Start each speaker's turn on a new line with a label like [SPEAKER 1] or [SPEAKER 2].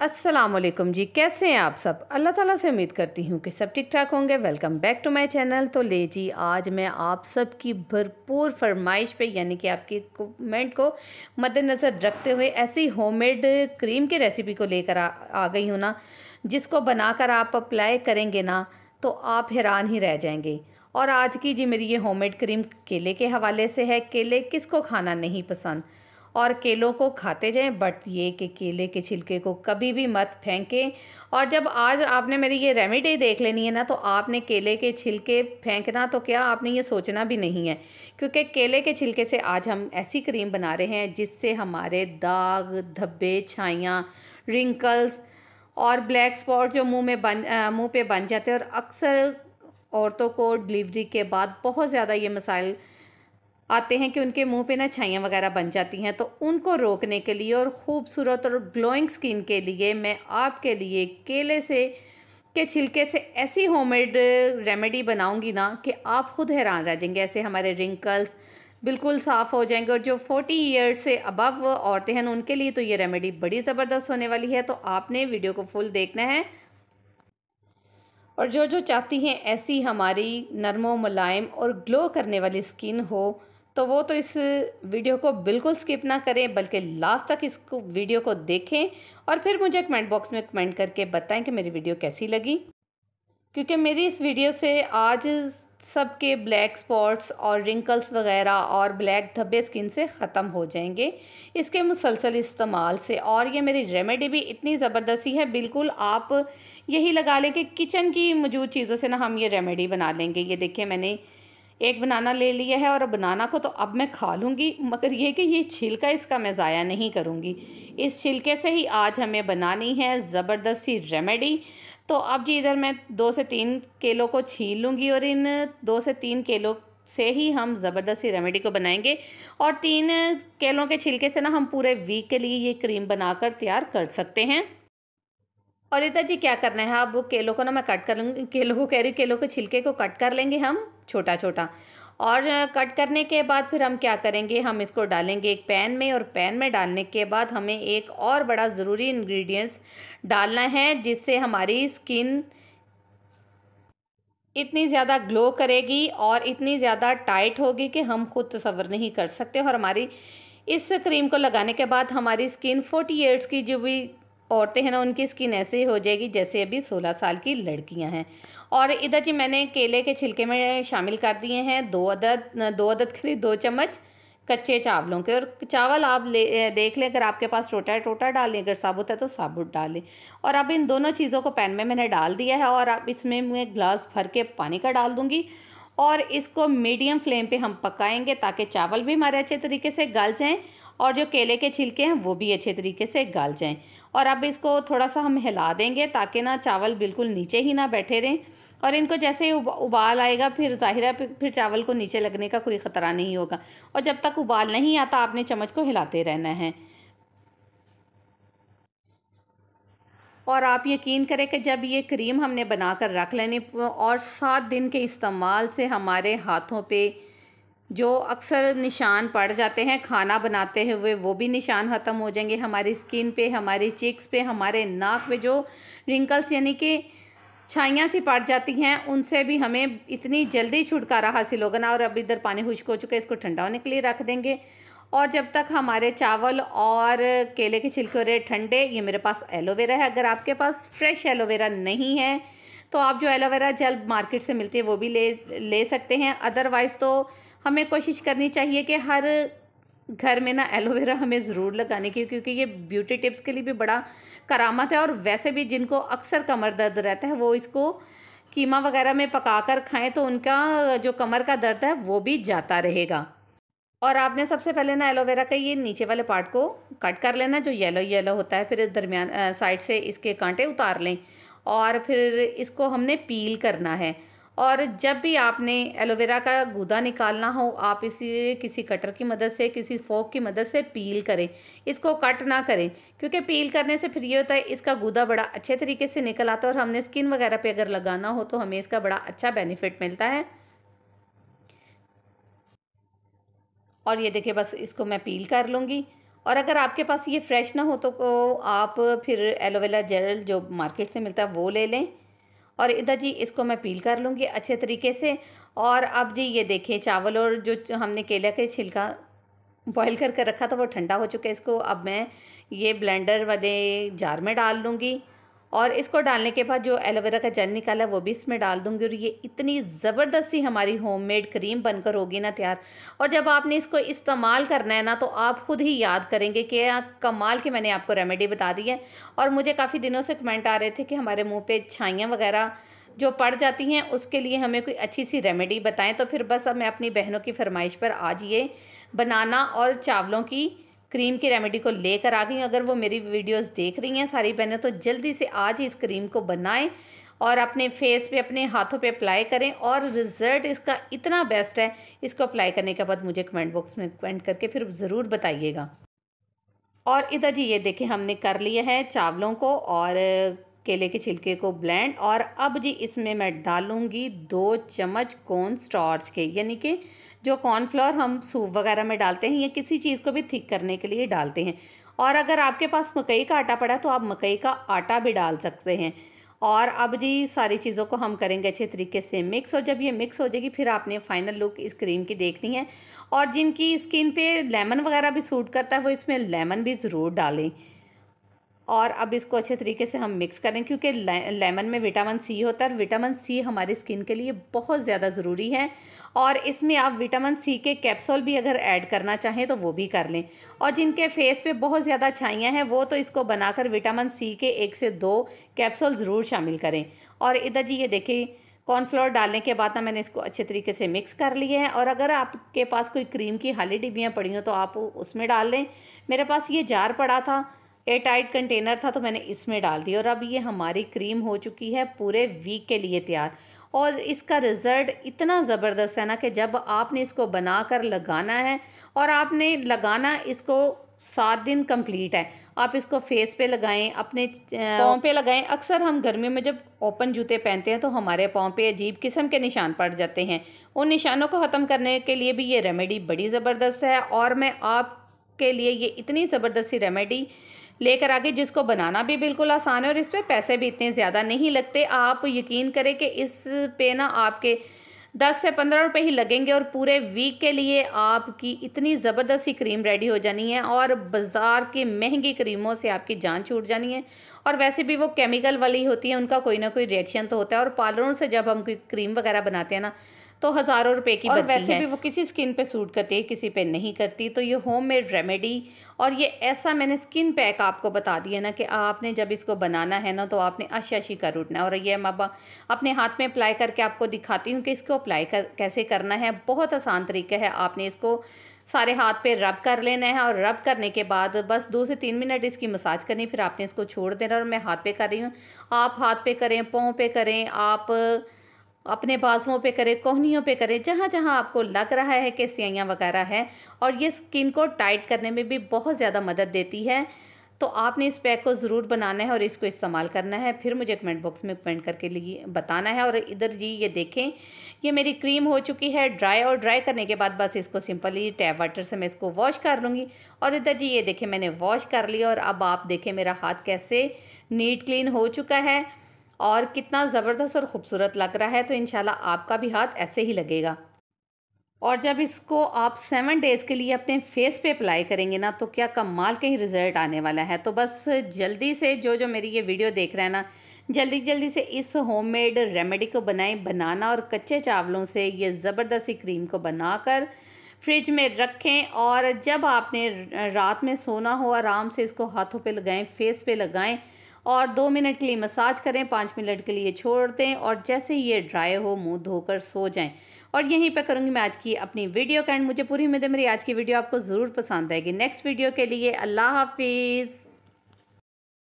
[SPEAKER 1] असलम जी कैसे हैं आप सब अल्लाह ताला से उम्मीद करती हूँ कि सब ठीक ठाक होंगे welcome back to my channel तो ले जी आज मैं आप सब की भरपूर फरमाइश पे यानी कि आपकी कमेंट को मद्देनज़र रखते हुए ऐसी होममेड क्रीम की रेसिपी को लेकर आ गई हूँ ना जिसको बनाकर आप अप्लाई करेंगे ना तो आप हैरान ही रह जाएंगे और आज की जी मेरी ये होममेड क्रीम केले के हवाले से है केले किसको खाना नहीं पसंद और केलों को खाते जाएं बट ये कि केले के छिलके को कभी भी मत फेंकें और जब आज आपने मेरी ये रेमेडी देख लेनी है ना तो आपने केले के छिलके फेंकना तो क्या आपने ये सोचना भी नहीं है क्योंकि केले के छिलके से आज हम ऐसी क्रीम बना रहे हैं जिससे हमारे दाग धब्बे छाइयाँ रिंकल्स और ब्लैक स्पॉट जो मुँह में बन मुँह पर बन जाते हैं और अक्सर औरतों को डिलीवरी के बाद बहुत ज़्यादा ये मसाइल आते हैं कि उनके मुंह पे ना छाइयाँ वगैरह बन जाती हैं तो उनको रोकने के लिए और ख़ूबसूरत और ग्लोइंग स्किन के लिए मैं आपके लिए केले से के छिलके से ऐसी होममेड रेमेडी बनाऊंगी ना कि आप खुद हैरान रह जाएंगे ऐसे हमारे रिंकल्स बिल्कुल साफ़ हो जाएंगे और जो फोर्टी ईयर से अबव औरतें हैं उनके लिए तो ये रेमेडी बड़ी ज़बरदस्त होने वाली है तो आपने वीडियो को फुल देखना है और जो जो चाहती हैं ऐसी हमारी नरमो मुलायम और ग्लो करने वाली स्किन हो तो वो तो इस वीडियो को बिल्कुल स्किप ना करें बल्कि लास्ट तक इस वीडियो को देखें और फिर मुझे कमेंट बॉक्स में कमेंट करके बताएं कि मेरी वीडियो कैसी लगी क्योंकि मेरी इस वीडियो से आज सबके ब्लैक स्पॉट्स और रिंकल्स वगैरह और ब्लैक धब्बे स्किन से ख़त्म हो जाएंगे इसके मुसलसल इस्तेमाल से और ये मेरी रेमेडी भी इतनी ज़बरदस्ती है बिल्कुल आप यही लगा लें कि किचन की मौजूद चीज़ों से ना हम ये रेमेडी बना लेंगे ये देखिए मैंने एक बनाना ले लिया है और बनाना को तो अब मैं खा लूँगी मगर ये कि ये छिलका इसका मैं ज़ाया नहीं करूँगी इस छिलके से ही आज हमें बनानी है ज़बरदस्त सी रेमेडी तो अब जी इधर मैं दो से तीन केलों को छील लूँगी और इन दो से तीन केलों से ही हम ज़बरदस्त सी रेमेडी को बनाएंगे और तीन केलों के छिलके से ना हम पूरे वीक के लिए ये क्रीम बनाकर तैयार कर सकते हैं और रीता जी क्या करना है अब हाँ, वो केलों को ना मैं कट कर लूँगी केलों को कह रही हूँ केलों के छिलके को कट कर लेंगे हम छोटा छोटा और कट करने के बाद फिर हम क्या करेंगे हम इसको डालेंगे एक पैन में और पैन में डालने के बाद हमें एक और बड़ा ज़रूरी इन्ग्रीडियंट्स डालना है जिससे हमारी स्किन इतनी ज़्यादा ग्लो करेगी और इतनी ज़्यादा टाइट होगी कि हम खुद तस्वर नहीं कर सकते और हमारी इस क्रीम को लगाने के बाद हमारी स्किन फोर्टी ईयर्स की जो भी औरतें हैं ना उनकी स्किन ऐसे हो जाएगी जैसे अभी सोलह साल की लड़कियां हैं और इधर जी मैंने केले के छिलके में शामिल कर दिए हैं दो अदद दो अदद करीब दो चम्मच कच्चे चावलों के और चावल आप ले देख लें अगर आपके पास टोटा है टोटा डालें अगर साबुत है तो साबुत डालें और अब इन दोनों चीज़ों को पैन में मैंने डाल दिया है और अब इसमें मैं ग्लास भर के पानी का डाल दूँगी और इसको मीडियम फ्लेम पे हम पकाएंगे ताकि चावल भी हमारे अच्छे तरीके से गल जाएँ और जो केले के छिलके हैं वो भी अच्छे तरीके से गाल जाएं और अब इसको थोड़ा सा हम हिला देंगे ताकि ना चावल बिल्कुल नीचे ही ना बैठे रहें और इनको जैसे ही उब, उबाल आएगा फिर ज़ाहिर है फिर चावल को नीचे लगने का कोई ख़तरा नहीं होगा और जब तक उबाल नहीं आता आपने चम्मच को हिलाते रहना है और आप यकीन करें कि जब ये क्रीम हमने बना कर रख लेने और सात दिन के इस्तेमाल से हमारे हाथों पे जो अक्सर निशान पड़ जाते हैं खाना बनाते हुए वो भी निशान ख़त्म हो जाएंगे हमारी स्किन पे हमारी चिक्स पे हमारे नाक पे जो रिंकल्स यानी कि छाइयाँ सी पड़ जाती हैं उनसे भी हमें इतनी जल्दी छुटकारा हासिल होगा ना और अब इधर पानी खुश्क हो चुका है इसको ठंडा होने के लिए रख देंगे और जब तक हमारे चावल और केले के छिलके रहे ठंडे ये मेरे पास एलोवेरा है अगर आपके पास फ्रेश एलोवेरा नहीं है तो आप जो एलोवेरा जल मार्केट से मिलती है वो भी ले ले सकते हैं अदरवाइज़ तो हमें कोशिश करनी चाहिए कि हर घर में ना एलोवेरा हमें ज़रूर लगाने की क्योंकि ये ब्यूटी टिप्स के लिए भी बड़ा करामत है और वैसे भी जिनको अक्सर कमर दर्द रहता है वो इसको कीमा वगैरह में पका कर खाएँ तो उनका जो कमर का दर्द है वो भी जाता रहेगा और आपने सबसे पहले ना एलोवेरा का ये नीचे वाले पार्ट को कट कर लेना जो येलो येलो होता है फिर दरमियान साइड से इसके कांटे उतार लें और फिर इसको हमने पील करना है और जब भी आपने एलोवेरा का गूदा निकालना हो आप इसे किसी कटर की मदद से किसी फोक की मदद से पील करें इसको कट ना करें क्योंकि पील करने से फिर ये होता है इसका गूदा बड़ा अच्छे तरीके से निकल आता है और हमने स्किन वगैरह पे अगर लगाना हो तो हमें इसका बड़ा अच्छा बेनिफिट मिलता है और ये देखिए बस इसको मैं पील कर लूँगी और अगर आपके पास ये फ्रेश ना हो तो आप फिर एलोवेरा जेल जो मार्केट से मिलता है वो ले लें और इधर जी इसको मैं पील कर लूँगी अच्छे तरीके से और अब जी ये देखिए चावल और जो हमने केला के छिलका बॉईल करके रखा था वो ठंडा हो चुका है इसको अब मैं ये ब्लेंडर वाले जार में डाल लूँगी और इसको डालने के बाद जो एलोवेरा का जेल निकाला वो भी इसमें डाल दूंगी और ये इतनी ज़बरदस्ती हमारी होममेड क्रीम बनकर होगी ना तैयार और जब आपने इसको इस्तेमाल करना है ना तो आप खुद ही याद करेंगे कि कमाल की मैंने आपको रेमेडी बता दी है और मुझे काफ़ी दिनों से कमेंट आ रहे थे कि हमारे मुँह पर छाइयाँ वगैरह जो पड़ जाती हैं उसके लिए हमें कोई अच्छी सी रेमेडी बताएँ तो फिर बस अब मैं अपनी बहनों की फरमाइश पर आज ये बनाना और चावलों की क्रीम की रेमेडी को लेकर आ गई अगर वो मेरी वीडियोस देख रही हैं सारी बहनें तो जल्दी से आज ही इस क्रीम को बनाएं और अपने फेस पे अपने हाथों पे अप्लाई करें और रिज़ल्ट इसका इतना बेस्ट है इसको अप्लाई करने के बाद मुझे कमेंट बॉक्स में कमेंट करके फिर ज़रूर बताइएगा और इधर जी ये देखें हमने कर लिया है चावलों को और केले के छिलके को ब्लेंड और अब जी इसमें मैं डालूँगी दो चम्मच कॉर्न स्टार्च के यानी कि जो कॉर्नफ्लोर हम सूप वगैरह में डालते हैं या किसी चीज़ को भी थिक करने के लिए डालते हैं और अगर आपके पास मकई का आटा पड़ा तो आप मकई का आटा भी डाल सकते हैं और अब जी सारी चीज़ों को हम करेंगे अच्छे तरीके से मिक्स और जब ये मिक्स हो जाएगी फिर आपने फाइनल लुक इस क्रीम की देखनी है और जिनकी स्किन पे लेमन वगैरह भी सूट करता है वो इसमें लेमन भी ज़रूर डालें और अब इसको अच्छे तरीके से हम मिक्स करें क्योंकि लेमन में विटामिन सी होता है और विटामिन सी हमारी स्किन के लिए बहुत ज़्यादा ज़रूरी है और इसमें आप विटामिन सी के कैप्सूल भी अगर ऐड करना चाहें तो वो भी कर लें और जिनके फेस पे बहुत ज़्यादा छाइयाँ हैं वो तो इसको बनाकर विटामिन सी के एक से दो कैप्सूल ज़रूर शामिल करें और इधर जी ये देखिए कॉर्नफ्लोर डालने के बाद ना मैंने इसको अच्छे तरीके से मिक्स कर लिया है और अगर आपके पास कोई क्रीम की हाली डिब्बियाँ पड़ी हों तो आप उसमें डाल लें मेरे पास ये जार पड़ा था एयर टाइट कंटेनर था तो मैंने इसमें डाल दिया और अब ये हमारी क्रीम हो चुकी है पूरे वीक के लिए तैयार और इसका रिज़ल्ट इतना ज़बरदस्त है ना कि जब आपने इसको बना कर लगाना है और आपने लगाना इसको सात दिन कंप्लीट है आप इसको फेस पे लगाएं अपने पाँव पे लगाएं अक्सर हम गर्मियों में जब ओपन जूते पहनते हैं तो हमारे पाँव पे अजीब किस्म के निशान पड़ जाते हैं उन निशानों को ख़त्म करने के लिए भी ये रेमेडी बड़ी ज़बरदस्त है और मैं आपके लिए ये इतनी ज़बरदस्ती रेमेडी लेकर आगे जिसको बनाना भी बिल्कुल आसान है और इस पर पैसे भी इतने ज़्यादा नहीं लगते आप यकीन करें कि इस पे ना आपके दस से पंद्रह रुपये ही लगेंगे और पूरे वीक के लिए आपकी इतनी ज़बरदस्त सी क्रीम रेडी हो जानी है और बाज़ार की महंगी क्रीमों से आपकी जान छूट जानी है और वैसे भी वो केमिकल वाली होती है उनका कोई ना कोई रिएक्शन तो होता है और पार्लरों से जब हम क्रीम वगैरह बनाते हैं ना तो हज़ारों रुपए की और वैसे है। भी वो किसी स्किन पे सूट करती है किसी पे नहीं करती तो ये होम मेड रेमेडी और ये ऐसा मैंने स्किन पैक आपको बता दिया ना कि आपने जब इसको बनाना है ना तो आपने अशाशी कर उठना और ये मैं अपने हाथ में अप्लाई करके आपको दिखाती हूँ कि इसको अप्लाई कर कैसे करना है बहुत आसान तरीका है आपने इसको सारे हाथ पे रब कर लेना है और रब करने के बाद बस दो से तीन मिनट इसकी मसाज करनी फिर आपने इसको छोड़ देना और मैं हाथ पे कर रही हूँ आप हाथ पे करें पाँव पे करें आप अपने बाजुओं पे करें कोहनियों पे करें जहाँ जहाँ आपको लग रहा है कि सियाँ वगैरह है और ये स्किन को टाइट करने में भी बहुत ज़्यादा मदद देती है तो आपने इस पैक को ज़रूर बनाना है और इसको इस्तेमाल करना है फिर मुझे कमेंट बॉक्स में कमेंट करके लिए बताना है और इधर जी ये देखें ये मेरी क्रीम हो चुकी है ड्राई और ड्राई करने के बाद बस इसको सिंपली टैप वाटर से मैं इसको वॉश कर लूँगी और इधर जी ये देखें मैंने वॉश कर लिया और अब आप देखें मेरा हाथ कैसे नीट क्लीन हो चुका है और कितना ज़बरदस्त और ख़ूबसूरत लग रहा है तो इन आपका भी हाथ ऐसे ही लगेगा और जब इसको आप सेवन डेज़ के लिए अपने फेस पे अप्लाई करेंगे ना तो क्या कमाल के ही रिज़ल्ट आने वाला है तो बस जल्दी से जो जो मेरी ये वीडियो देख रहा है ना जल्दी जल्दी से इस होममेड रेमेडी को बनाएं बनाना और कच्चे चावलों से ये ज़बरदस्ती क्रीम को बनाकर फ्रिज में रखें और जब आपने रात में सोना हो आराम से इसको हाथों पे लगाएं फेस पे लगाएं और दो मिनट के लिए मसाज करें पाँच मिनट के लिए छोड़ दें और जैसे ये ड्राई हो मुंह धोकर सो जाएं और यहीं पे करूँगी मैं आज की अपनी वीडियो कैंड मुझे पूरी उम्मीद है मेरी आज की वीडियो आपको ज़रूर पसंद आएगी नेक्स्ट वीडियो के लिए अल्लाह हाफिज़